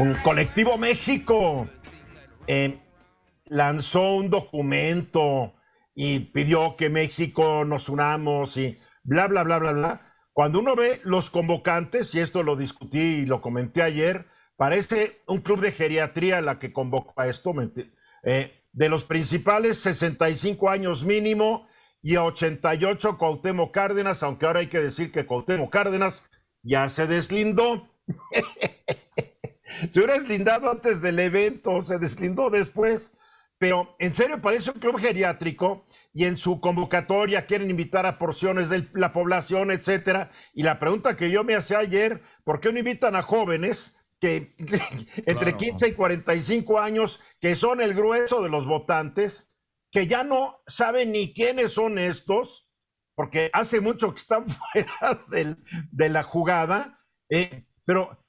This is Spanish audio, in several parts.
un colectivo México eh, lanzó un documento y pidió que México nos unamos y bla, bla, bla, bla, bla. Cuando uno ve los convocantes, y esto lo discutí y lo comenté ayer, parece un club de geriatría la que convoca esto, eh, de los principales 65 años mínimo y 88 Cuauhtémoc Cárdenas, aunque ahora hay que decir que Cuauhtémoc Cárdenas ya se deslindó. Se hubiera deslindado antes del evento, se deslindó después. Pero en serio, parece un club geriátrico y en su convocatoria quieren invitar a porciones de la población, etcétera. Y la pregunta que yo me hacía ayer, ¿por qué no invitan a jóvenes que entre 15 y 45 años, que son el grueso de los votantes, que ya no saben ni quiénes son estos, porque hace mucho que están fuera de la jugada? Eh, pero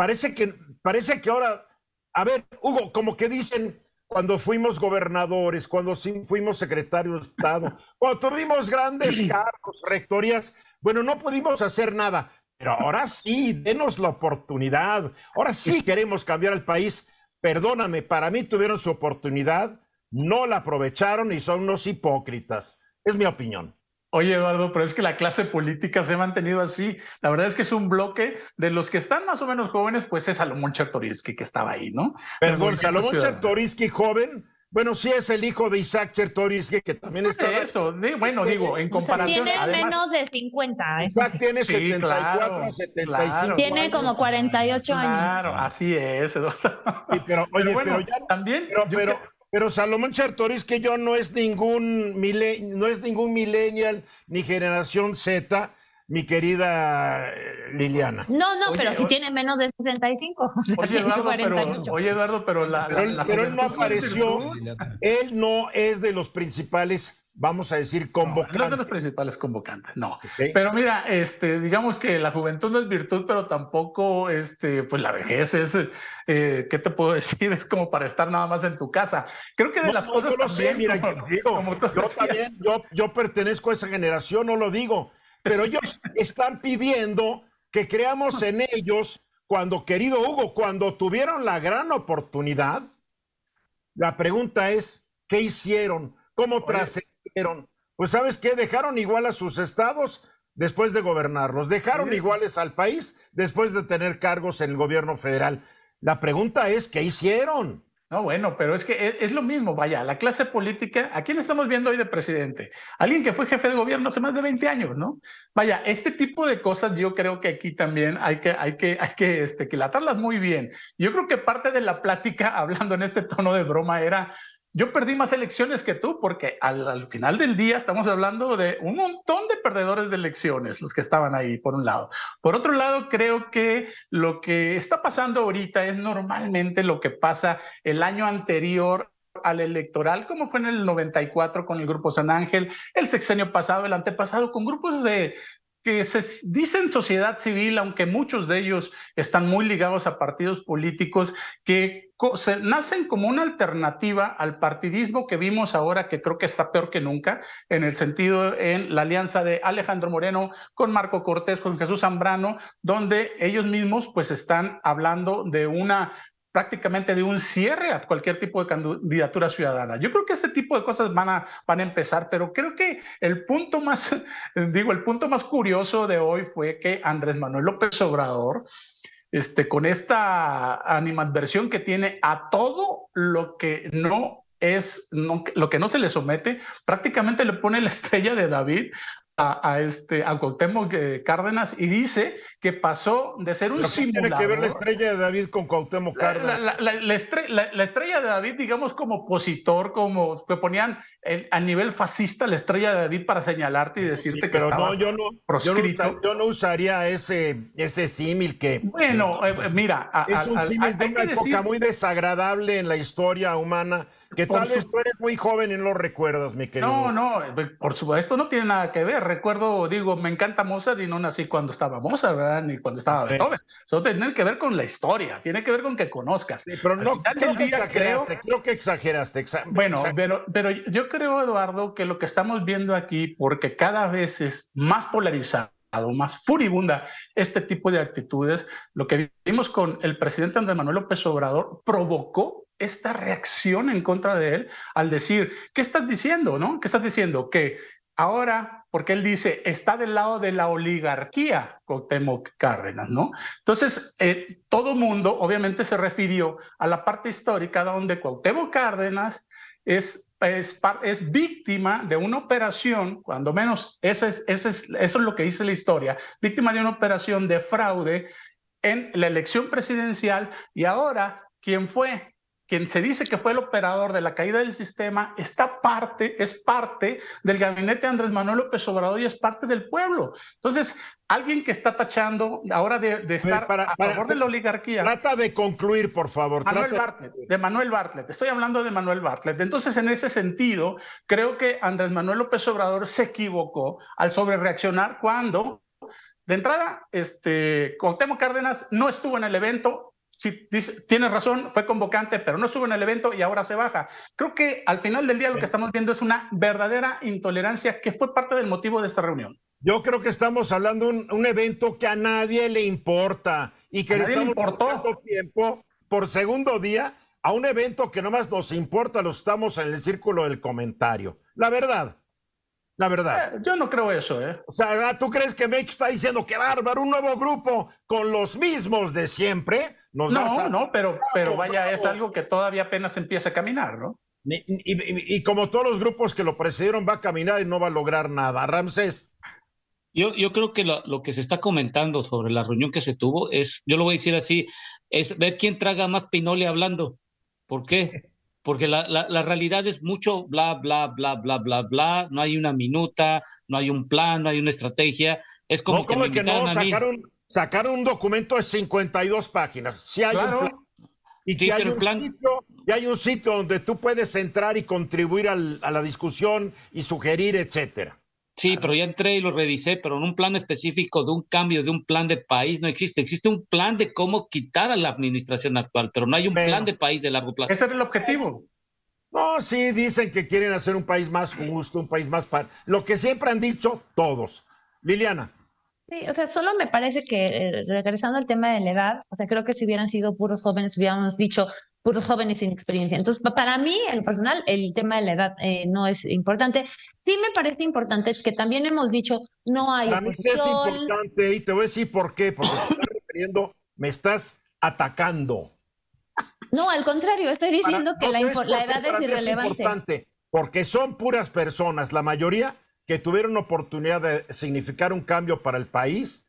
Parece que, parece que ahora, a ver, Hugo, como que dicen cuando fuimos gobernadores, cuando fuimos secretarios de Estado, cuando tuvimos grandes cargos, rectorías, bueno, no pudimos hacer nada, pero ahora sí, denos la oportunidad, ahora sí queremos cambiar el país. Perdóname, para mí tuvieron su oportunidad, no la aprovecharon y son unos hipócritas. Es mi opinión. Oye, Eduardo, pero es que la clase política se ha mantenido así. La verdad es que es un bloque de los que están más o menos jóvenes, pues es Salomón Chertorisky que estaba ahí, ¿no? Perdón, Salomón Chertorisky, joven. Bueno, sí es el hijo de Isaac Chertorisky, que también pues está. eso, bueno, digo, en comparación. tiene menos de 50. Isaac sí. tiene 74, 75. tiene como 48 años. Claro, así es, Eduardo. pero, oye, pero, ya, también. Pero Salomón Chartoris que yo no es ningún no es ningún millennial ni generación Z, mi querida eh, Liliana. No, no, pero si tiene menos de 65, oye, Eduardo, Pero, oye, Eduardo, pero él no apareció, él no es de los principales vamos a decir, convocante. No, de los principales convocantes, no. Pero mira, este, digamos que la juventud no es virtud, pero tampoco, este, pues la vejez es, eh, ¿qué te puedo decir? Es como para estar nada más en tu casa. Creo que de las cosas yo lo sé, mira, yo, yo también, yo, pertenezco a esa generación, no lo digo, pero ellos están pidiendo que creamos en ellos cuando, querido Hugo, cuando tuvieron la gran oportunidad, la pregunta es, ¿qué hicieron? ¿Cómo trascendieron? Pues sabes qué, dejaron igual a sus estados después de gobernarlos, dejaron iguales al país después de tener cargos en el gobierno federal. La pregunta es, ¿qué hicieron? No, bueno, pero es que e, es, lo mismo, vaya, la clase política, ¿a quién estamos viendo hoy de presidente? Alguien que fue jefe de gobierno hace más de 20 años, ¿no? Vaya, este tipo de cosas yo creo que aquí también hay que, hay que, hay que, este, que latarlas muy bien. Yo creo que parte de la plática, hablando en este tono de broma, era yo perdí más elecciones que tú porque al, final del día estamos hablando de un montón de perdedores de elecciones, los que estaban ahí, por un lado. Por otro lado, creo que lo que está pasando ahorita es normalmente lo que pasa el año anterior al electoral, como fue en el 94 con el Grupo San Ángel, el sexenio pasado, el antepasado, con grupos de, que se dicen sociedad civil, aunque muchos de ellos están muy ligados a partidos políticos, que se, nacen como una alternativa al partidismo que vimos ahora, que creo que está peor que nunca, en el sentido en la alianza de Alejandro Moreno con Marco Cortés, con Jesús Zambrano, donde ellos mismos pues están hablando de una prácticamente de un cierre a cualquier tipo de candidatura ciudadana. Yo creo que este tipo de cosas van a, van a empezar, pero creo que el punto más, digo, el punto más curioso de hoy fue que Andrés Manuel López Obrador este, con esta animadversión que tiene a todo lo que no es no, lo que no se le somete, prácticamente le pone la estrella de David a, a, este, a Cuauhtémoc eh, Cárdenas y dice que pasó de ser un simulador. Tiene que ver la estrella de David con Cuauhtémoc Cárdenas. La, la, estrella de David, digamos, como opositor, como que ponían a nivel fascista la estrella de David para señalarte y pues decirte pero que estabas no, yo no, proscrito. Yo no, usaría ese, ese símil que. Bueno, eh, mira. es un símil de una época muy desagradable en la historia humana que tal vez tú eres muy joven en los recuerdos, mi querido. No, no, eh, por supuesto esto no tiene nada que ver. Recuerdo, digo, me encanta Mozart y no nací cuando estaba Mozart, ¿verdad? Ni cuando estaba Beethoven. Eso tiene que ver con la historia, tiene que ver con que conozcas. pero no, creo que, exageraste, creo... que, exageraste, Bueno, Pero, pero yo creo, Eduardo, que lo que estamos viendo aquí, porque cada vez es más polarizado más furibunda este tipo de actitudes. Lo que vimos con el presidente Andrés Manuel López Obrador provocó esta reacción en contra de él al decir, ¿qué estás diciendo? ¿No? ¿Qué estás diciendo? Que ahora, porque él dice, está del lado de la oligarquía, Cuauhtémoc Cárdenas, ¿no? Entonces, eh, todo mundo obviamente se refirió a la parte histórica donde Cuauhtémoc Cárdenas es es, víctima de una operación, cuando menos es, ese es, eso es lo que dice la historia, víctima de una operación de fraude en la elección presidencial y ahora, ¿quién fue? quien se dice que fue el operador de la caída del sistema, está parte, es parte del gabinete de Andrés Manuel López Obrador y es parte del pueblo. Entonces, alguien que está tachando ahora de, pues, estar a favor de la oligarquía. Trata de concluir, por favor. de Manuel Bartlett. Estoy hablando de Manuel Bartlett. Entonces, en ese sentido, creo que Andrés Manuel López Obrador se equivocó al sobrereaccionar cuando de entrada, este, Cuauhtémoc Cárdenas no estuvo en el evento, si tienes razón, fue convocante, pero no estuvo en el evento y ahora se baja. Creo que al final del día lo que estamos viendo es una verdadera intolerancia que fue parte del motivo de esta reunión. Yo creo que estamos hablando de un, evento que a nadie le importa y que le estamos dando tiempo por segundo día a un evento que no más nos importa, lo estamos en el círculo del comentario. La verdad. La verdad. Eh, yo no creo eso, ¿eh? O sea, ah, ¿tú crees que México está diciendo que bárbaro, un nuevo grupo con los mismos de siempre? no, no, pero, pero vaya, es algo que todavía apenas empieza a caminar, ¿no? Y, como todos los grupos que lo precedieron, va a caminar y no va a lograr nada. Ramsés. Yo, yo creo que lo, lo que se está comentando sobre la reunión que se tuvo es, yo lo voy a decir así, es ver quién traga más pinole hablando. ¿Por qué? porque la, la, realidad es mucho bla, bla, bla, bla, bla, bla, no hay una minuta, no hay un plan, no hay una estrategia. Es como, no, que, no, sacaron, un documento de 52 páginas, si hay Y, hay un sitio, y hay un sitio donde tú puedes entrar y contribuir a la discusión y sugerir, etcétera. Sí, pero ya entré y lo revisé, pero en un plan específico de un cambio, de un plan de país, no existe. Existe un plan de cómo quitar a la administración actual, pero no hay un plan de país de largo plazo. Ese era el objetivo. No, sí, dicen que quieren hacer un país más justo, un país más par. Lo que siempre han dicho todos. Liliana. Sí, o sea, solo me parece que eh, regresando al tema de la edad, o sea, creo que si hubieran sido puros jóvenes, hubiéramos dicho puros jóvenes sin experiencia. Entonces, para mí, en lo personal, el tema de la edad eh, no es importante. Sí me parece importante es que también hemos dicho, no hay... Para mí sí es importante y te voy a decir por qué, porque refiriendo, me estás atacando. No, al contrario, estoy diciendo que la, la, edad es irrelevante. porque son puras personas, la mayoría que tuvieron oportunidad de significar un cambio para el país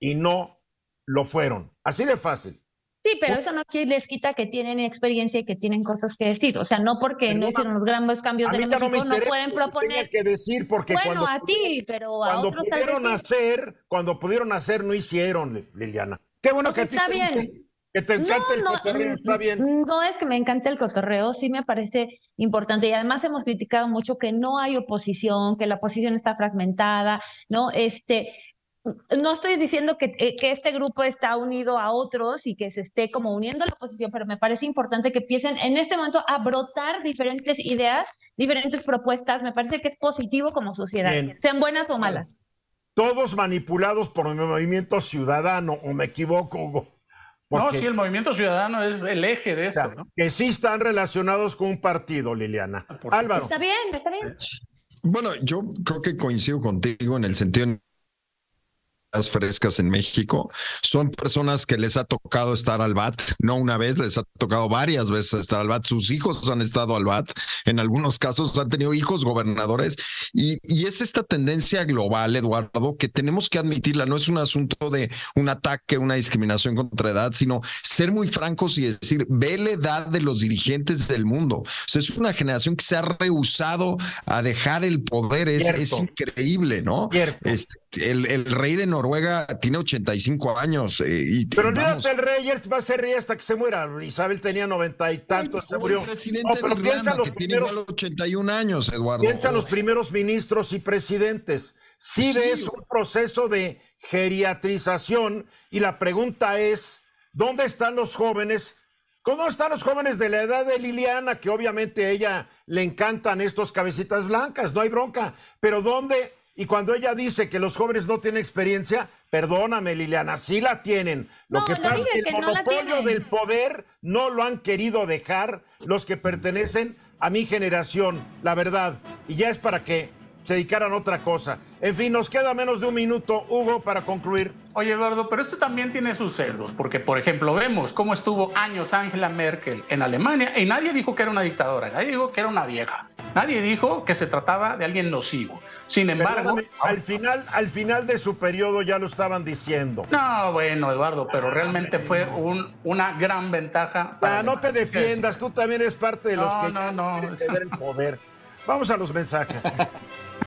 y no lo fueron. Así de fácil. Sí, pero eso no les quita que tienen experiencia y que tienen cosas que decir. O sea, no porque no hicieron los grandes cambios de México, no, pueden proponer. Que, que decir porque bueno, cuando, a ti, pero a cuando pudieron hacer, cuando pudieron hacer, no hicieron, Liliana. Qué bueno pues que está bien. Que te encante no, el cotorreo, mm, está bien. Mm, no es que me encante el cotorreo, sí me parece importante. Y además hemos criticado mucho que no hay oposición, que la oposición está fragmentada, ¿no? Este, no estoy diciendo que, eh, que, este grupo está unido a otros y que se esté como uniendo la oposición, pero me parece importante que empiecen en este momento a brotar diferentes ideas, diferentes propuestas. Me parece que es positivo como sociedad, sean buenas o malas. Todos manipulados por el movimiento ciudadano, o me equivoco, Hugo no, sí, el movimiento ciudadano es el eje de esto. ¿no? Que sí están relacionados con un partido, Liliana. Ah, Álvaro. Está bien, está bien. Bueno, yo creo que coincido contigo en el sentido en frescas en México. Son personas que les ha tocado estar al BAT, no una vez, les ha tocado varias veces estar al BAT. Sus hijos han estado al BAT, en algunos casos han tenido hijos gobernadores. Y, y es esta tendencia global, Eduardo, que tenemos que admitirla. No es un asunto de un ataque, una discriminación contra edad, sino ser muy francos y decir, ve la edad de los dirigentes del mundo. es una generación que se ha rehusado a dejar el poder. Es, es increíble, ¿no? Este, el, el rey de Noruega Noruega tiene 85 años. Eh, y Pero olvídate, el Reyes va a ser rey hasta que se muera. Isabel tenía 90 y tantos, se murió. los primeros, 81 años, Eduardo. Piensa los primeros ministros y presidentes. Sí, pues sí es un proceso de geriatrización y la pregunta es, ¿dónde están los jóvenes? ¿Cómo están los jóvenes de la edad de Liliana? Que obviamente a ella le encantan estos cabecitas blancas, no hay bronca. Pero ¿dónde y cuando ella dice que los jóvenes no tienen experiencia, perdóname, Liliana, sí la tienen. Lo que pasa es que el monopolio del poder no lo han querido dejar los que pertenecen a mi generación, la verdad. Y ya es para que se dedicaran a otra cosa. En fin, nos queda menos de un minuto, Hugo, para concluir. Oye, Eduardo, pero esto también tiene sus cerdos, porque, por ejemplo, vemos cómo estuvo años Angela Merkel en Alemania y nadie dijo que era una dictadora, nadie dijo que era una vieja, nadie dijo que se trataba de alguien nocivo. Sin embargo, al final, al final de su periodo ya lo estaban diciendo. No, bueno, Eduardo, pero realmente fue un, una gran ventaja. no te defiendas, tú también eres parte de los que no, no. quieren el poder. Vamos a los mensajes.